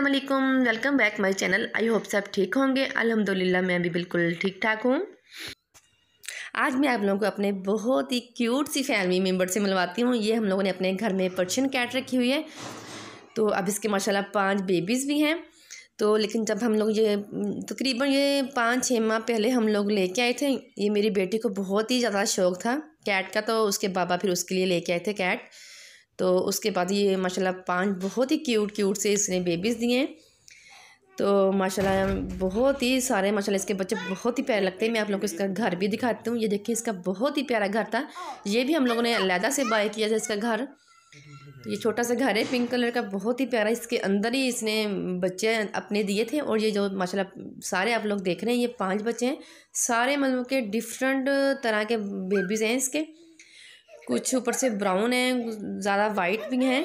Aslam welcome back my channel I hope सब ठीक होंगे अल्हम्दुलिल्लाह मैं भी बिल्कुल ठीक ठाक हूँ आज मैं आप लोगों को अपने बहुत ही क्यूट सी फैमिली मेम्बर से मिलवाती हूँ ये हम लोगों ने अपने घर में पर्शियन कैट रखी हुई है तो अब इसके माशाल्लाह पांच बेबीज़ भी हैं तो लेकिन जब हम लोग ये तकरीबन तो ये पाँच छः माह पहले हम लोग लेके आए थे ये मेरी बेटी को बहुत ही ज़्यादा शौक़ था कैट का तो उसके बाबा फिर उसके लिए लेके आए थे कैट तो उसके बाद ये माशाल्लाह पांच बहुत ही क्यूट क्यूट से इसने बेबीज़ दिए हैं तो माशाल्लाह बहुत ही सारे माशाल्लाह इसके बच्चे बहुत ही प्यारे लगते हैं मैं आप लोग को इसका घर भी दिखाती हूँ ये देखिए इसका बहुत ही प्यारा घर था ये भी हम लोगों ने अलहदा से बाय किया था इसका घर तो ये छोटा सा घर है पिंक कलर का बहुत ही प्यारा इसके अंदर ही इसने बच्चे अपने दिए थे और ये जो माशाल्लाह सारे आप लोग देख रहे हैं ये पांच बच्चे हैं सारे मतलब के डिफरेंट तरह के बेबीज़ हैं इसके कुछ ऊपर से ब्राउन है ज़्यादा वाइट भी हैं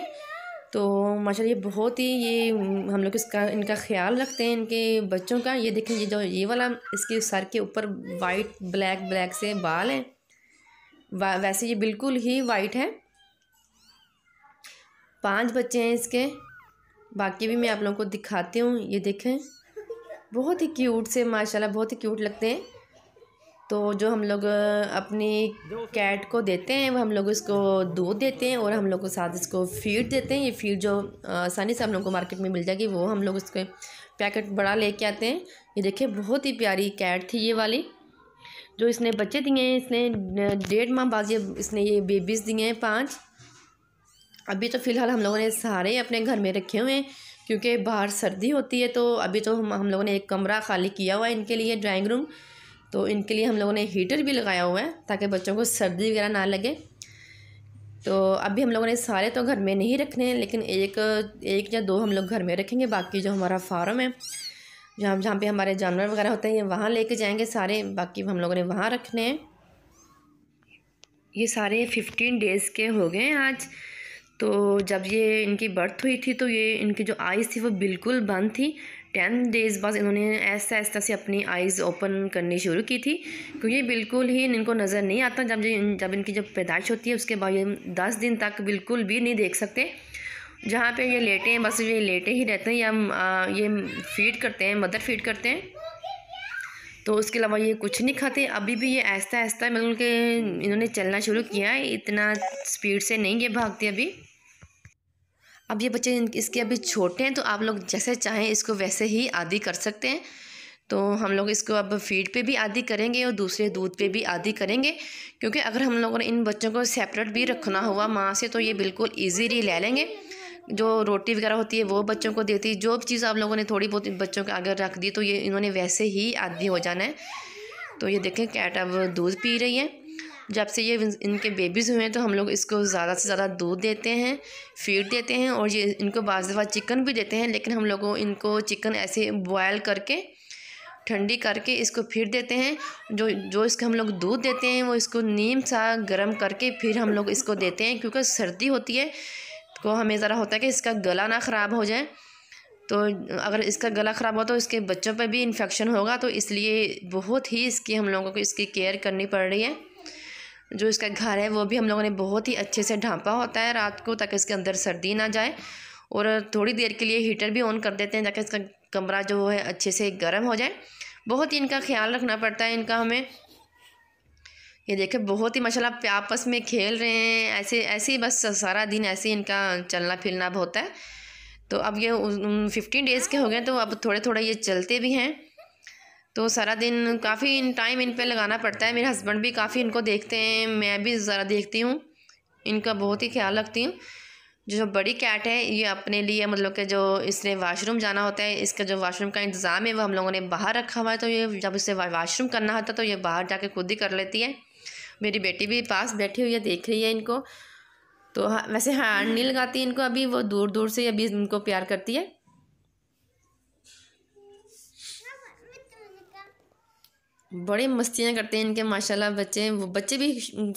तो माशा ये बहुत ही ये हम लोग इसका इनका ख्याल रखते हैं इनके बच्चों का ये देखें ये जो ये वाला इसके सर के ऊपर वाइट ब्लैक ब्लैक से बाल हैं वैसे ये बिल्कुल ही वाइट है पांच बच्चे हैं इसके बाकी भी मैं आप लोगों को दिखाती हूँ ये देखें बहुत ही क्यूट से माशाल्लाह बहुत ही क्यूट लगते हैं तो जो हम लोग अपनी कैट को देते हैं वो हम लोग इसको दूध देते हैं और हम लोग के साथ इसको फीड देते हैं ये फीड जो आसानी से हम लोग को मार्केट में मिल जाएगी वो हम लोग उसके पैकेट बड़ा लेके आते हैं ये देखिए बहुत ही प्यारी कैट थी ये वाली जो इसने बच्चे दिए हैं इसने डेढ़ माह बाद ये इसने ये बेबीज़ दिए हैं पाँच अभी तो फ़िलहाल हम लोगों ने सारे अपने घर में रखे हुए हैं क्योंकि बाहर सर्दी होती है तो अभी तो हम हम लोगों ने एक कमरा खाली किया हुआ है इनके लिए ड्राइंग रूम तो इनके लिए हम लोगों ने हीटर भी लगाया हुआ है ताकि बच्चों को सर्दी वगैरह ना लगे तो अभी हम लोगों ने सारे तो घर में नहीं रखने हैं लेकिन एक एक या दो हम लोग घर में रखेंगे बाकी जो हमारा फार्म है जहाँ जहाँ पे हमारे जानवर वगैरह होते हैं वहाँ कर जाएंगे सारे बाकी हम लोगों ने वहाँ रखने हैं ये सारे फिफ्टीन डेज़ के हो गए हैं आज तो जब ये इनकी बर्थ हुई थी तो ये इनकी जो आइज़ थी वो बिल्कुल बंद थी टेन डेज़ बाद इन्होंने ऐसा ऐसा से अपनी आइज़ ओपन करनी शुरू की थी क्योंकि बिल्कुल ही इनको नज़र नहीं आता जब जब इनकी जब पैदाइश होती है उसके बाद ये दस दिन तक बिल्कुल भी नहीं देख सकते जहाँ पे ये लेटे हैं बस ये लेटे ही रहते हैं या ये फीड करते हैं मदर फीड करते हैं तो उसके अलावा ये कुछ नहीं खाते अभी भी ये ऐसा ऐसा मतलब कि इन्होंने चलना शुरू किया है इतना स्पीड से नहीं ये भागते अभी अब ये बच्चे इसके अभी छोटे हैं तो आप लोग जैसे चाहें इसको वैसे ही आदि कर सकते हैं तो हम लोग इसको अब फीड पे भी आदि करेंगे और दूसरे दूध पे भी आदि करेंगे क्योंकि अगर हम लोगों ने इन बच्चों को सेपरेट भी रखना हुआ माँ से तो ये बिल्कुल ईजीली ले लेंगे जो रोटी वगैरह होती है वो बच्चों को देती है जो भी चीज़ आप लोगों ने थोड़ी बहुत बच्चों के आगे रख दी तो ये इन्होंने वैसे ही आदि हो जाना है तो ये देखें कैट अब दूध पी रही है जब से ये इनके बेबीज़ हुए हैं तो हम लोग इसको ज़्यादा से ज़्यादा दूध देते हैं फीड देते हैं और ये इनको बाज़ दफ़ा चिकन भी देते हैं लेकिन हम लोगों इनको चिकन ऐसे बॉयल करके ठंडी करके इसको फिर देते हैं जो जो इसका हम लोग दूध देते हैं वो इसको नीम सा गर्म करके फिर हम लोग इसको देते हैं क्योंकि सर्दी होती है तो हमें ज़रा होता है कि इसका गला ना ख़राब हो जाए तो अगर इसका गला ख़राब हो तो इसके बच्चों पर भी इन्फेक्शन होगा तो इसलिए बहुत ही इसकी हम लोगों को इसकी केयर करनी पड़ रही है जो इसका घर है वो भी हम लोगों ने बहुत ही अच्छे से ढांपा होता है रात को ताकि इसके अंदर सर्दी ना जाए और थोड़ी देर के लिए हीटर भी ऑन कर देते हैं ताकि इसका कमरा जो है अच्छे से गर्म हो जाए बहुत ही इनका ख्याल रखना पड़ता है इनका हमें ये देखें बहुत ही मशाला आपस में खेल रहे हैं ऐसे ऐसे ही बस सारा दिन ऐसे ही इनका चलना फिरना होता है तो अब ये फिफ्टीन डेज़ के हो गए तो अब थोड़े थोड़े ये चलते भी हैं तो सारा दिन काफ़ी इन टाइम इन पर लगाना पड़ता है मेरे हस्बैंड भी काफ़ी इनको देखते हैं मैं भी ज़रा देखती हूँ इनका बहुत ही ख्याल रखती हूँ जो बड़ी कैट है ये अपने लिए मतलब कि जो इसने वाशरूम जाना होता है इसका जो वाशरूम का इंतज़ाम है वो हम लोगों ने बाहर रखा हुआ है तो ये जब इसे वाशरूम करना होता है तो ये बाहर जाके खुद ही कर लेती है मेरी बेटी भी पास बैठी हुई है देख रही है इनको तो हाँ, वैसे हाँ नहीं लगाती इनको अभी वो दूर दूर से अभी इनको प्यार करती है बड़े मस्तियाँ करते हैं इनके माशाल्लाह बच्चे वो बच्चे भी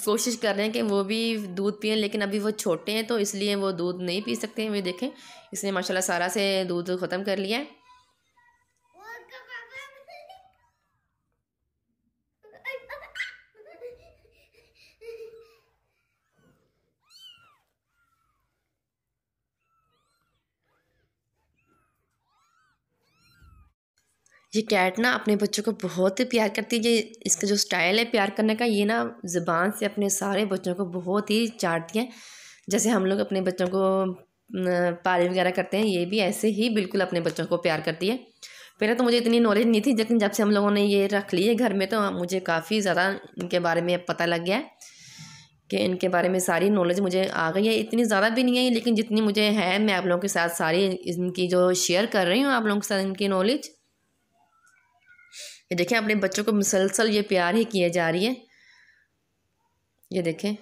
कोशिश कर रहे हैं कि वो भी दूध पिए लेकिन अभी वो छोटे हैं तो इसलिए वो दूध नहीं पी सकते हैं ये देखें इसने माशाल्लाह सारा से दूध ख़त्म कर लिया है ये कैट ना अपने बच्चों को बहुत ही प्यार करती है ये इसका जो स्टाइल है प्यार करने का ये ना ज़बान से अपने सारे बच्चों को बहुत ही चाटती हैं जैसे हम लोग अपने बच्चों को पालन वगैरह करते हैं ये भी ऐसे ही बिल्कुल अपने बच्चों को प्यार करती है पहले तो मुझे इतनी नॉलेज नहीं थी लेकिन जब से हम लोगों ने ये रख ली है घर में तो मुझे काफ़ी ज़्यादा इनके बारे में पता लग गया है कि इनके बारे में सारी नॉलेज मुझे आ गई है इतनी ज़्यादा भी नहीं है लेकिन जितनी मुझे है मैं आप लोगों के साथ सारी इनकी जो शेयर कर रही हूँ आप लोगों के साथ इनकी नॉलेज ये देखें अपने बच्चों को मुसलसल ये प्यार ही किए जा रही है ये देखें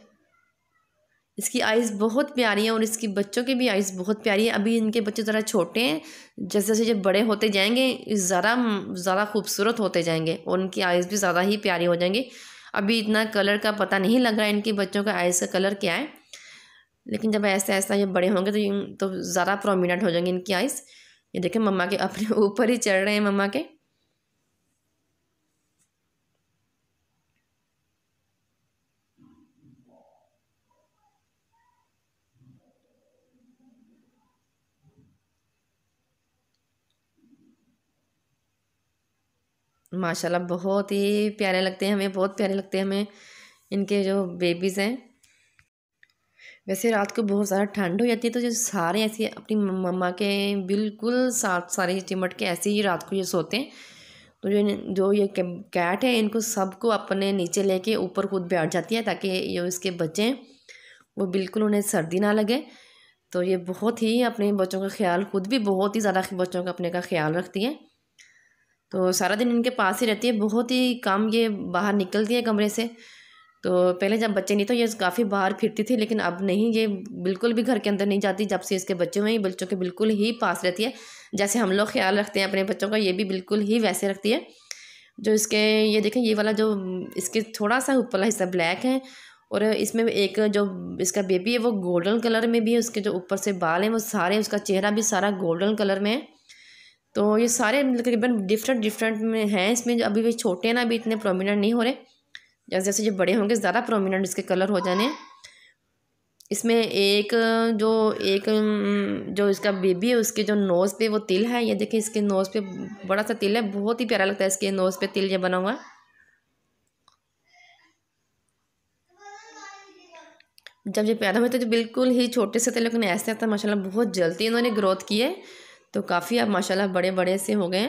इसकी आइज़ बहुत प्यारी हैं और इसकी बच्चों की भी आइज़ बहुत प्यारी है अभी इनके बच्चे ज़रा छोटे हैं जैसे जैसे जब बड़े होते जाएंगे ज़रा ज़्यादा खूबसूरत होते जाएंगे और उनकी आइज़ भी ज़्यादा ही प्यारी हो जाएंगी अभी इतना कलर का पता नहीं लग रहा है इनके बच्चों का आइज़ का कलर क्या है लेकिन जब ऐसे ऐसा ये बड़े होंगे तो तो ज़्यादा प्रोमिनेंट हो जाएंगे इनकी आइज़ ये देखें मम्मा के अपने ऊपर ही चढ़ रहे हैं मम्मा के माशाल्लाह बहुत ही प्यारे लगते हैं हमें बहुत प्यारे लगते हैं हमें इनके जो बेबीज़ हैं वैसे रात को बहुत ज़्यादा ठंड हो जाती है तो जो सारे ऐसे अपनी मम्मा के बिल्कुल साथ सारे चिमट के ऐसे ही रात को ये सोते हैं तो जो जो ये कैट है इनको सबको अपने नीचे लेके ऊपर खुद बैठ जाती है ताकि ये इसके बच्चे हैं वो बिल्कुल उन्हें सर्दी ना लगे तो ये बहुत ही अपने बच्चों का ख्याल खुद भी बहुत ही ज़्यादा बच्चों का अपने का ख्याल रखती है तो सारा दिन इनके पास ही रहती है बहुत ही काम ये बाहर निकलती है कमरे से तो पहले जब बच्चे नहीं तो ये काफ़ी बाहर फिरती थी लेकिन अब नहीं ये बिल्कुल भी घर के अंदर नहीं जाती जब से इसके बच्चे हुए हैं बच्चों के बिल्कुल ही पास रहती है जैसे हम लोग ख्याल रखते हैं अपने बच्चों का ये भी बिल्कुल ही वैसे रखती है जो इसके ये देखें ये वाला जो इसके थोड़ा सा ऊपर वाला हिस्सा ब्लैक है और इसमें एक जो इसका बेबी है वो गोल्डन कलर में भी है उसके जो ऊपर से बाल हैं वो सारे उसका चेहरा भी सारा गोल्डन कलर में है तो ये सारे तकरीबन डिफरेंट डिफरेंट में हैं इसमें जो अभी भी छोटे हैं ना अभी इतने प्रोमिनेंट नहीं हो रहे जैसे जैसे जो बड़े होंगे ज़्यादा प्रोमिनेंट इसके कलर हो जाने इसमें एक जो एक जो इसका बेबी है उसके जो नोज़ पे वो तिल है ये देखिए इसके नोज़ पे बड़ा सा तिल है बहुत ही प्यारा लगता है इसके नोज़ पे तिल ये बना हुआ जब ये पैदा हुए थे तो बिल्कुल ही छोटे से थे लेकिन ऐसे था माशाल्लाह बहुत जल्दी इन्होंने ग्रोथ की है तो काफ़ी अब माशाल्लाह बड़े बड़े से हो गए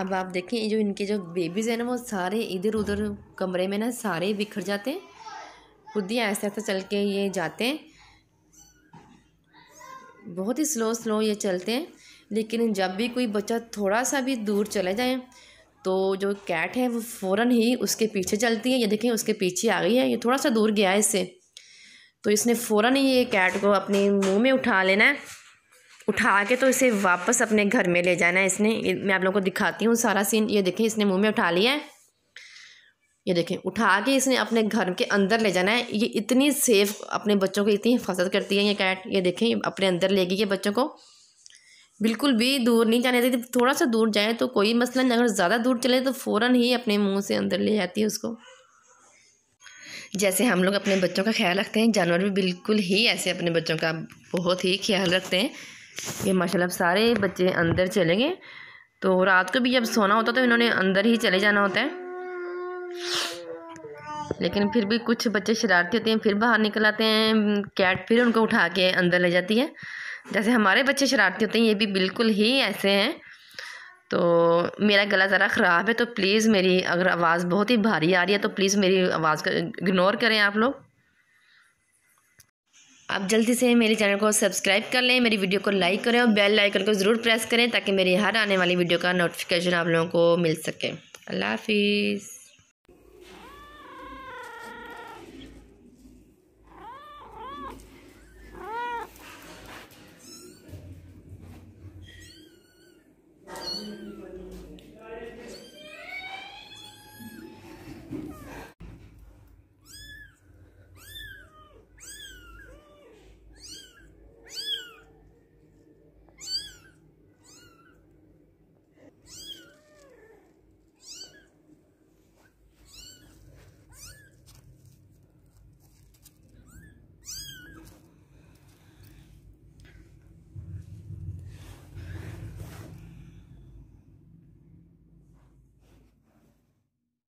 अब आप देखें जो इनके जो बेबीज़ हैं ना वो सारे इधर उधर कमरे में ना सारे बिखर जाते हैं खुद ही ऐसे ऐसे चल के ये जाते हैं बहुत ही स्लो स्लो ये चलते हैं लेकिन जब भी कोई बच्चा थोड़ा सा भी दूर चले जाए तो जो कैट है वो फ़ौर ही उसके पीछे चलती है ये देखें उसके पीछे आ गई है ये थोड़ा सा दूर गया है इससे तो इसने फ़ौरन ही ये कैट को अपने मुंह में उठा लेना है उठा के तो इसे वापस अपने घर में ले जाना है इसने मैं आप लोगों को दिखाती हूँ सारा सीन ये देखें इसने मुंह में उठा लिया है ये देखें उठा के इसने अपने घर के अंदर ले जाना है ये इतनी सेफ अपने बच्चों को इतनी हिफाजत करती है ये कैट ये देखें अपने अंदर गई है बच्चों को बिल्कुल भी दूर नहीं जाने देती थोड़ा सा दूर जाए तो कोई मसला नहीं अगर ज़्यादा दूर चले तो फ़ौर ही अपने मुँह से अंदर ले जाती है उसको जैसे हम लोग अपने बच्चों का ख्याल रखते हैं जानवर भी बिल्कुल ही ऐसे अपने बच्चों का बहुत ही ख्याल रखते हैं ये माशाल्लाह सारे बच्चे अंदर चले गए तो रात को भी जब सोना होता तो इन्होंने अंदर ही चले जाना होता है लेकिन फिर भी कुछ बच्चे शरारती होते हैं फिर बाहर निकल आते हैं कैट फिर उनको उठा के अंदर ले जाती है जैसे हमारे बच्चे शरारती होते हैं ये भी बिल्कुल ही ऐसे हैं तो मेरा गला ज़रा ख़राब है तो प्लीज़ मेरी अगर आवाज़ बहुत ही भारी आ रही है तो प्लीज़ मेरी आवाज़ को इग्नोर करें आप लोग आप जल्दी से मेरे चैनल को सब्सक्राइब कर लें मेरी वीडियो को लाइक करें और बेल आइकन को ज़रूर प्रेस करें ताकि मेरी हर आने वाली वीडियो का नोटिफिकेशन आप लोगों को मिल सके अल्लाह हाफिज़